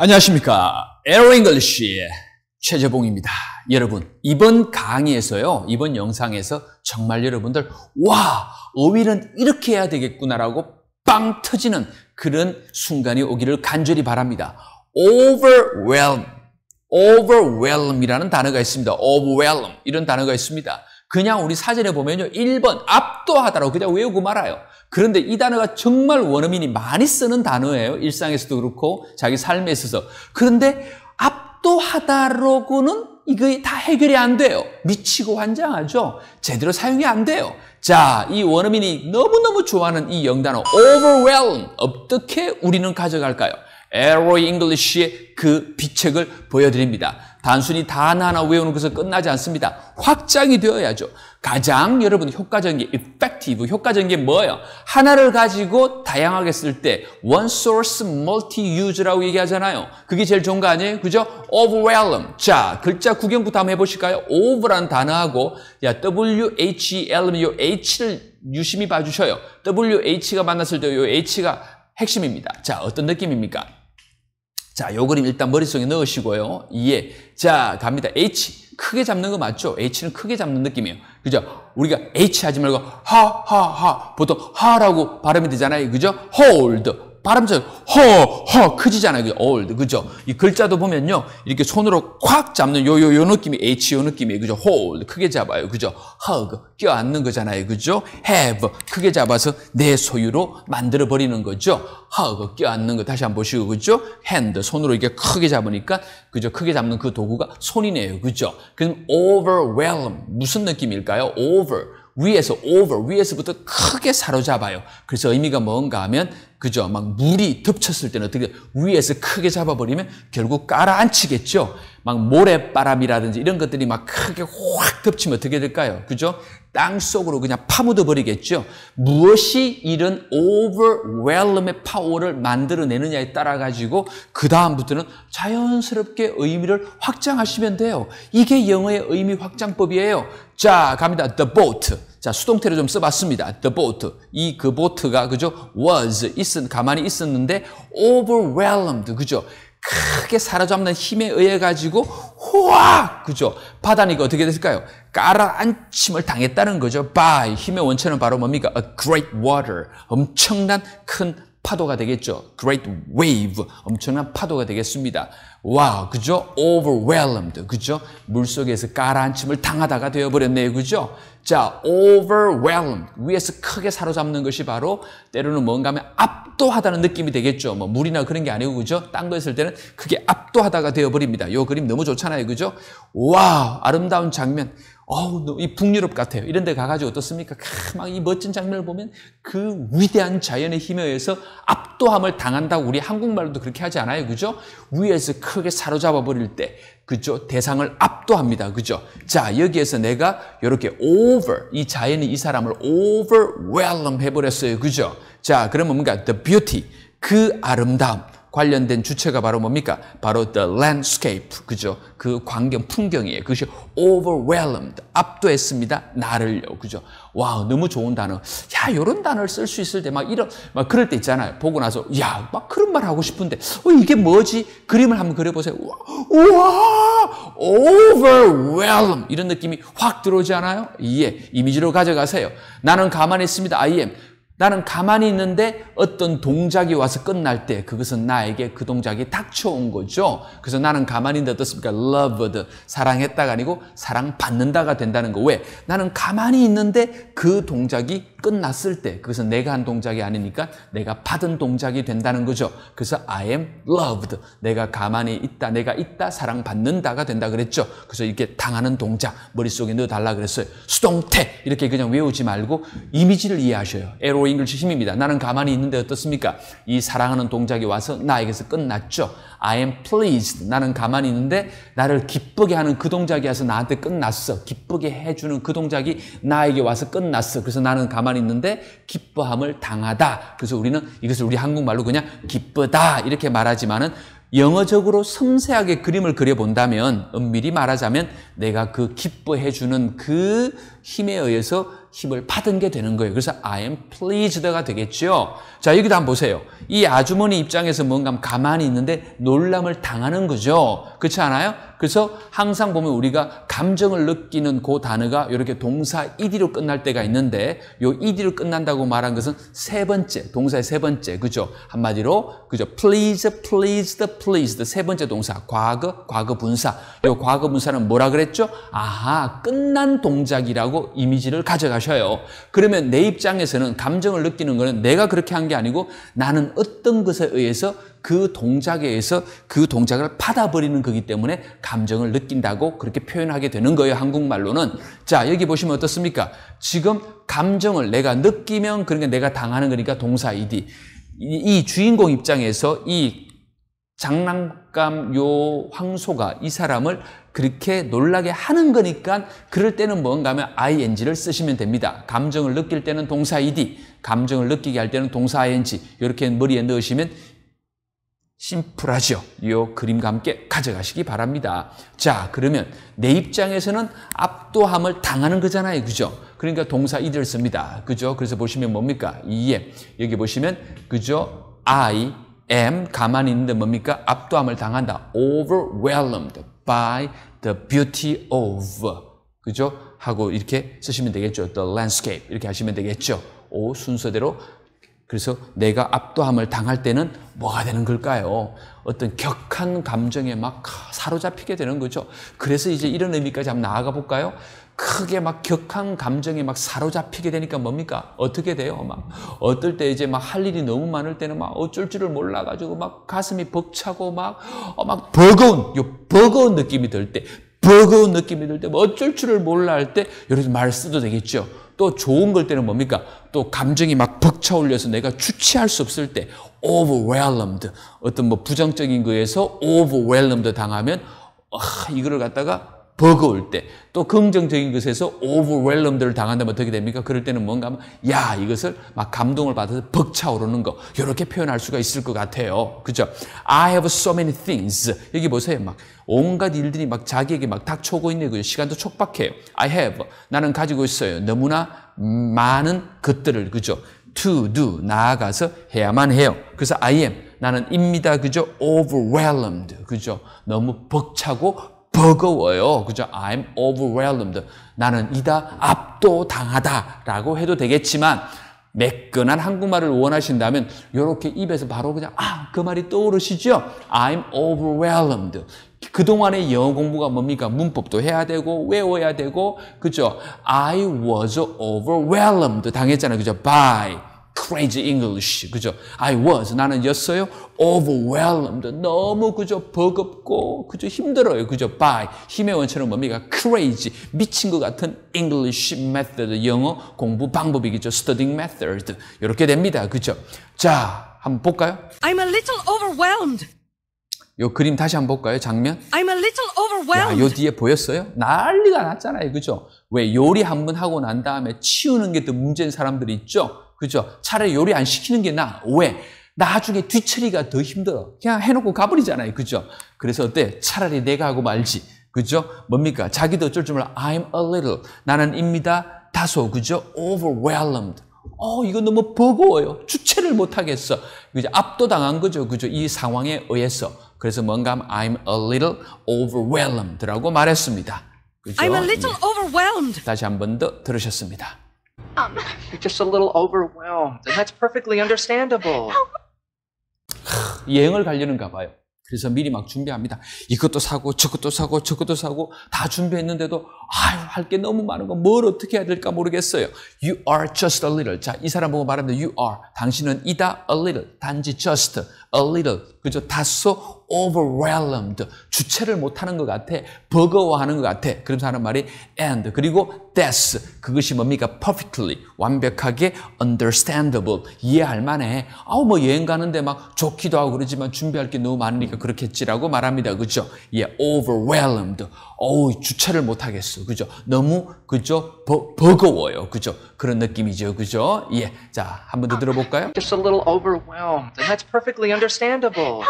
안녕하십니까. 에어 잉글리쉬 최재봉입니다. 여러분, 이번 강의에서요, 이번 영상에서 정말 여러분들, 와, 어휘는 이렇게 해야 되겠구나라고 빵 터지는 그런 순간이 오기를 간절히 바랍니다. overwhelm, overwhelm이라는 단어가 있습니다. overwhelm, 이런 단어가 있습니다. 그냥 우리 사전에 보면요. 1번 압도하다라고 그냥 외우고 말아요. 그런데 이 단어가 정말 원어민이 많이 쓰는 단어예요. 일상에서도 그렇고 자기 삶에 있어서. 그런데 압도하다라고는 이거다 해결이 안 돼요. 미치고 환장하죠. 제대로 사용이 안 돼요. 자, 이 원어민이 너무너무 좋아하는 이 영단어 overwhelm 어떻게 우리는 가져갈까요? 에로이 잉글리쉬의 그 비책을 보여드립니다. 단순히 단하나 외우는 것은 끝나지 않습니다. 확장이 되어야죠. 가장 여러분 효과적인 게 effective, 효과적인 게 뭐예요? 하나를 가지고 다양하게 쓸 때 one source multi use라고 얘기하잖아요. 그게 제일 좋은 거 아니에요? 그죠? overwhelm. 자, 글자 구경부터 한번 해보실까요? o v e r 라 단어하고 야, w-h-e-l, 요 h를 유심히 봐주셔요. wh가 만났을 때요 h가 핵심입니다. 자, 어떤 느낌입니까? 자, 요 그림 일단 머릿속에 넣으시고요. 예. 자, 갑니다. H. 크게 잡는 거 맞죠? H는 크게 잡는 느낌이에요. 그죠? 우리가 H 하지 말고 하하하 보통 하라고 발음이 되잖아요. 그죠? hold 발음처럼 허허 크지잖아요 그게 old 그죠? 이 글자도 보면요 이렇게 손으로 콱 잡는 요 요 요 느낌이 h 요 느낌이 그죠? hold 크게 잡아요. 그죠? hug 껴안는 거잖아요. 그죠? have 크게 잡아서 내 소유로 만들어 버리는 거죠. hug 껴안는 거 다시 한번 보시고 그죠? hand 손으로 이렇게 크게 잡으니까 그죠? 크게 잡는 그 도구가 손이네요. 그죠? 그럼 overwhelm 무슨 느낌일까요? over 위에서 over 위에서부터 크게 사로잡아요. 그래서 의미가 뭔가 하면 그죠? 막 물이 덮쳤을 때는 어떻게 위에서 크게 잡아버리면 결국 가라앉히겠죠. 막 모래바람이라든지 이런 것들이 막 크게 확 덮치면 어떻게 될까요? 그죠? 땅 속으로 그냥 파묻어 버리겠죠. 무엇이 이런 overwhelm의 파워를 만들어내느냐에 따라 가지고 그 다음부터는 자연스럽게 의미를 확장하시면 돼요. 이게 영어의 의미 확장법이에요. 자, 갑니다. The boat. 자, 수동태를좀 써봤습니다. The boat. 이 그 보트가, 그죠? was, 있은, 가만히 있었는데, overwhelmed. 그죠? 크게 사로잡는 힘에 의해 가지고 호악 그죠 바다니까 어떻게 됐을까요 깔아앉힘을 당했다는 거죠 by 힘의 원천은 바로 뭡니까 a great water 엄청난 큰 파도가 되겠죠. Great wave, 엄청난 파도가 되겠습니다. 와, 그죠? Overwhelmed, 그죠? 물 속에서 가라앉힘을 당하다가 되어버렸네요, 그죠? 자, overwhelmed, 위에서 크게 사로잡는 것이 바로 때로는 뭔가 하면 압도하다는 느낌이 되겠죠. 뭐 물이나 그런 게 아니고, 그죠? 땅도 있을 때는 크게 압도하다가 되어버립니다. 요 그림 너무 좋잖아요, 그죠? 와, 아름다운 장면. 어우, 이 북유럽 같아요. 이런 데 가가지고 어떻습니까? 막 이 멋진 장면을 보면 그 위대한 자연의 힘에 의해서 압도함을 당한다 우리 한국말로도 그렇게 하지 않아요. 그죠? 위에서 크게 사로잡아 버릴 때, 그죠? 대상을 압도합니다. 그죠? 자, 여기에서 내가 이렇게 over, 이 자연이 이 사람을 overwhelm 해버렸어요. 그죠? 자, 그러면 뭔가 the beauty, 그 아름다움. 관련된 주체가 바로 뭡니까? 바로 the landscape, 그죠? 그 광경, 풍경이에요. 그것이 overwhelmed, 압도했습니다. 나를요, 그죠? 와, 너무 좋은 단어. 야, 이런 단어를 쓸 수 있을 때 막 이런, 막 그럴 때 있잖아요. 보고 나서, 야, 막 그런 말 하고 싶은데, 어, 이게 뭐지? 그림을 한번 그려보세요. 우와, 우와, overwhelmed. 이런 느낌이 확 들어오지 않아요? 예, 이미지로 가져가세요. 나는 가만히 있습니다. I am. 나는 가만히 있는데 어떤 동작이 와서 끝날 때 그것은 나에게 그 동작이 닥쳐온 거죠. 그래서 나는 가만히 있는데 어떻습니까? loved, 사랑했다가 아니고 사랑받는다가 된다는 거. 왜? 나는 가만히 있는데 그 동작이 끝났을 때 그것은 내가 한 동작이 아니니까 내가 받은 동작이 된다는 거죠. 그래서 I am loved. 내가 가만히 있다. 내가 있다. 사랑받는다가 된다 그랬죠. 그래서 이렇게 당하는 동작 머릿속에 넣어달라 그랬어요. 수동태 이렇게 그냥 외우지 말고 이미지를 이해하셔요. 에로 잉글시 힘입니다. 나는 가만히 있는데 어떻습니까? 이 사랑하는 동작이 와서 나에게서 끝났죠. I am pleased. 나는 가만히 있는데 나를 기쁘게 하는 그 동작이 와서 나한테 끝났어. 기쁘게 해주는 그 동작이 나에게 와서 끝났어. 그래서 나는 가만히 가만히 있는데 기뻐함을 당하다. 그래서 우리는 이것을 우리 한국말로 그냥 기쁘다 이렇게 말하지만은 영어적으로 섬세하게 그림을 그려본다면 은밀히 말하자면 내가 그 기뻐해주는 그 힘에 의해서 힘을 받은 게 되는 거예요. 그래서 I am pleased가 되겠죠. 자, 여기도 한번 보세요. 이 아주머니 입장에서 뭔가 가만히 있는데 놀람을 당하는 거죠. 그렇지 않아요? 그래서 항상 보면 우리가 감정을 느끼는 그 단어가 이렇게 동사 이디로 끝날 때가 있는데 요 이디로 끝난다고 말한 것은 세 번째, 동사의 세 번째. 그죠? 한마디로 그죠? please, pleased, pleased. 세 번째 동사. 과거, 과거 분사. 요 과거 분사는 뭐라 그랬죠? 아하, 끝난 동작이라고 이미지를 가져가 하셔요. 그러면 내 입장에서는 감정을 느끼는 것은 내가 그렇게 한 게 아니고 나는 어떤 것에 의해서 그 동작에 의해서 그 동작을 받아버리는 거기 때문에 감정을 느낀다고 그렇게 표현하게 되는 거예요. 한국말로는. 자, 여기 보시면 어떻습니까? 지금 감정을 내가 느끼면 그러니까 내가 당하는 거니까 동사 이디. 이, 이 주인공 입장에서 이 장난감 요 황소가 이 사람을 그렇게 놀라게 하는 거니까 그럴 때는 뭔가 하면 ing를 쓰시면 됩니다. 감정을 느낄 때는 동사 ed, 감정을 느끼게 할 때는 동사 ing 이렇게 머리에 넣으시면 심플하죠. 요 그림과 함께 가져가시기 바랍니다. 자, 그러면 내 입장에서는 압도함을 당하는 거잖아요. 그죠? 그러니까 동사 이들 씁니다. 그죠? 그래서 보시면 뭡니까? 이 예. 여기 보시면 그죠? I am 가만히 있는데 뭡니까? 압도함을 당한다. overwhelmed by the beauty of 그죠? 하고 이렇게 쓰시면 되겠죠. the landscape 이렇게 하시면 되겠죠. 오 순서대로 그래서 내가 압도함을 당할 때는 뭐가 되는 걸까요? 어떤 격한 감정에 막 사로잡히게 되는 거죠. 그래서 이제 이런 의미까지 한번 나아가 볼까요? 크게 막 격한 감정에 막 사로잡히게 되니까 뭡니까? 어떻게 돼요? 막 어떨 때 이제 막 할 일이 너무 많을 때는 막 어쩔 줄을 몰라 가지고 막 가슴이 벅차고 막어막 어, 버거운 요 버거운 느낌이 들 때 버거운 느낌이 들때뭐 어쩔 줄을 몰라 할 때이러가말 써도 되겠죠. 또 좋은 걸 때는 뭡니까? 또 감정이 막 벅차올려서 내가 주체할 수 없을 때 overwhelmed 어떤 뭐 부정적인 거에서 overwhelmed 당하면 아, 이거를 갖다가 버거울 때, 또 긍정적인 것에서 overwhelmed를 당한다면 어떻게 됩니까? 그럴 때는 뭔가 하면, 야, 이것을 막 감동을 받아서 벅차오르는 거. 이렇게 표현할 수가 있을 것 같아요. 그죠? I have so many things. 여기 보세요. 막 온갖 일들이 막 자기에게 막 닥쳐오고 있네 그죠? 시간도 촉박해요. I have. 나는 가지고 있어요. 너무나 많은 것들을. 그죠? to do. 나아가서 해야만 해요. 그래서 I am. 나는 입니다. 그죠? overwhelmed. 그죠? 너무 벅차고 버거워요. 그죠? I'm overwhelmed. 나는 이다 압도당하다라고 해도 되겠지만 매끈한 한국말을 원하신다면 이렇게 입에서 바로 그냥 아그 말이 떠오르시죠? I'm overwhelmed. 그동안의 영어 공부가 뭡니까? 문법도 해야 되고 외워야 되고 그죠? I was overwhelmed 당했잖아요. 그죠? by crazy English. 그죠? I was. 나는 였어요. overwhelmed. 너무 그저 버겁고, 그저 힘들어요. 그죠? by. 힘의 원천은 뭡니까? crazy. 미친 것 같은 English method. 영어 공부 방법이겠죠. studying method. 이렇게 됩니다. 그죠? 자, 한번 볼까요? I'm a little overwhelmed. 요 그림 다시 한번 볼까요? 장면. I'm a little overwhelmed. 야, 요 뒤에 보였어요? 난리가 났잖아요. 그죠? 왜 요리 한 번 하고 난 다음에 치우는 게 더 문제인 사람들이 있죠? 그죠? 차라리 요리 안 시키는 게 나. 왜? 나중에 뒤처리가 더 힘들어. 그냥 해놓고 가버리잖아요. 그죠? 그래서 어때? 차라리 내가 하고 말지. 그죠? 뭡니까? 자기도 어쩔 줄 몰라. I'm a little. 나는입니다. 다소. 그죠? overwhelmed. 어, 이거 너무 버거워요. 주체를 못하겠어. 이제 압도당한 거죠. 그죠? 이 상황에 의해서. 그래서 뭔가 하면 I'm a little overwhelmed라고 말했습니다. 그죠? I'm a little 예. overwhelmed. 다시 한 번 더 들으셨습니다. overcome. You're just a little overwhelmed, and that's perfectly understandable. 여행을 가려는가 봐요. 그래서 미리 막 준비합니다. 이것도 사고 저것도 사고 저것도 사고 다 준비했는데도 아유, 할게 너무 많은 거, 뭘 어떻게 해야 될까 모르겠어요. You are just a little. 자, 이 사람 보고 말합니다. You are. 당신은 이다, a little. 단지 just, a little. 그죠? 다소 overwhelmed. 주체를 못하는 것 같아. 버거워하는 것 같아. 그러사서는 말이 and. 그리고 that's. 그것이 뭡니까? perfectly. 완벽하게 understandable. 이해할 만해. 아우, 뭐 여행 가는데 막 좋기도 하고 그러지만 준비할 게 너무 많으니까 그렇겠지라고 말합니다. 그죠? 예, overwhelmed. 어우, 주체를 못하겠어. 있어. 그죠? 너무, 그죠? 버, 버거워요. 그죠? 그런 느낌이죠. 그죠? 예. 자, 한 번 더 들어볼까요? Just a little overwhelmed. And that's perfectly understandable.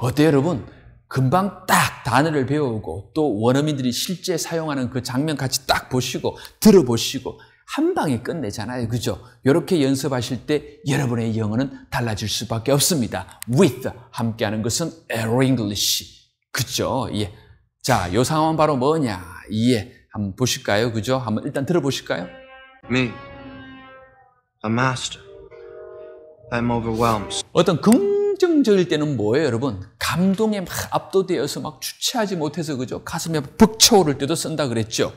어때요, 여러분? 금방 딱 단어를 배우고 또 원어민들이 실제 사용하는 그 장면 같이 딱 보시고 들어보시고 한 방에 끝내잖아요. 그죠? 이렇게 연습하실 때 여러분의 영어는 달라질 수밖에 없습니다. with 함께하는 것은 a r r English. 그죠? 예. 자, 요 상황 은 바로 뭐냐? 이에 한번 보실까요? 그죠? 한번 일단 들어보실까요? Me, a master. I'm overwhelmed. 어떤 긍정적일 때는 뭐예요, 여러분? 감동에 막 압도되어서 막 주체하지 못해서 그죠? 가슴에 벅차오를 때도 쓴다 그랬죠.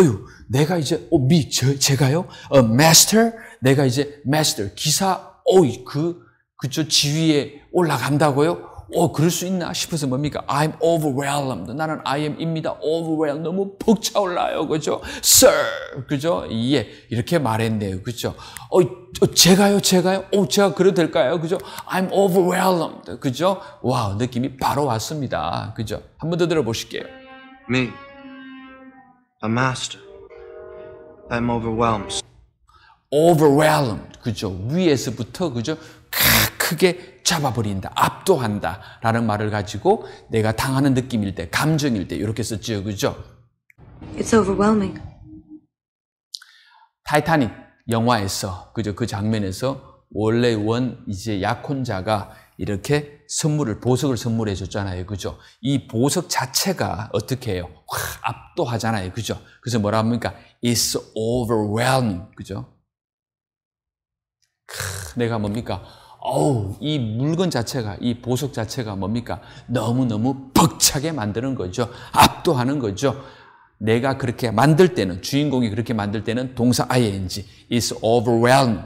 어유, 내가 이제 어, 미, 저, 제가요, 어, master, 내가 이제 master 기사, 오이그 그쪽 지위에 올라간다고요? 어, 그럴 수 있나 싶어서 뭡니까? I'm overwhelmed. 나는 I am입니다. overwhelmed. 너무 벅차올라요. 그죠? Sir. 그죠? 예. 이렇게 말했네요. 그죠? 어, 제가요, 제가요? 어, 제가 그래도 될까요? 그죠? I'm overwhelmed. 그죠? 와, 느낌이 바로 왔습니다. 그죠? 한 번 더 들어보실게요. Me. A master. I'm overwhelmed. overwhelmed. 그죠? 위에서부터, 그죠? 크게 잡아버린다, 압도한다 라는 말을 가지고 내가 당하는 느낌일 때, 감정일 때 이렇게 썼죠 그죠? It's overwhelming. 타이타닉 영화에서 그죠 그 장면에서 원래 원 이제 약혼자가 이렇게 선물을 보석을 선물해 줬잖아요. 그죠? 이 보석 자체가 어떻게 해요? 확 압도하잖아요. 그죠? 그래서 뭐라 합니까? It's overwhelming. 그죠? 크, 내가 뭡니까? 어우, 이 물건 자체가, 이 보석 자체가 뭡니까? 너무너무 벅차게 만드는 거죠. 압도하는 거죠. 내가 그렇게 만들 때는, 주인공이 그렇게 만들 때는 동사 ing, is overwhelmed.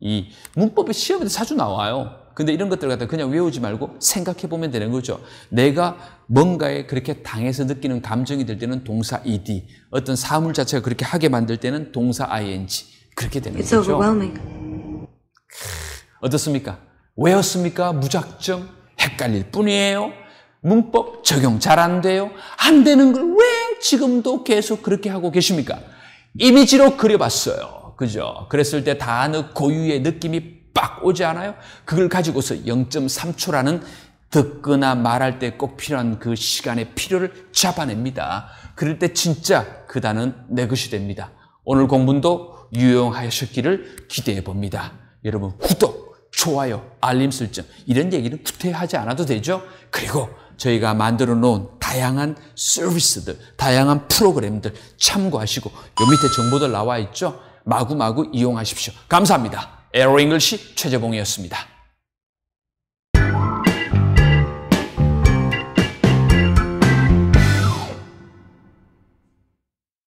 이문법이 시험에도 자주 나와요. 근데 이런 것들 갖다 그냥 외우지 말고 생각해 보면 되는 거죠. 내가 뭔가에 그렇게 당해서 느끼는 감정이 들 때는 동사 ed, 어떤 사물 자체가 그렇게 하게 만들 때는 동사 ing 그렇게 되는 거죠. 어떻습니까? 왜웠습니까 무작정? 헷갈릴 뿐이에요. 문법 적용 잘 안 돼요. 안 되는 걸 왜 지금도 계속 그렇게 하고 계십니까? 이미지로 그려봤어요. 그죠? 그랬을 때 단어 고유의 느낌이 빡 오지 않아요? 그걸 가지고서 0.3초라는 듣거나 말할 때 꼭 필요한 그 시간의 필요를 잡아냅니다. 그럴 때 진짜 그 단어는 내 것이 됩니다. 오늘 공부도 유용하셨기를 기대해 봅니다. 여러분 구독! 좋아요, 알림 설정 이런 얘기는 구태하지 않아도 되죠. 그리고 저희가 만들어 놓은 다양한 서비스들, 다양한 프로그램들 참고하시고 요 밑에 정보들 나와 있죠. 마구마구 이용하십시오. 감사합니다. 에어 잉글시 최재봉이었습니다.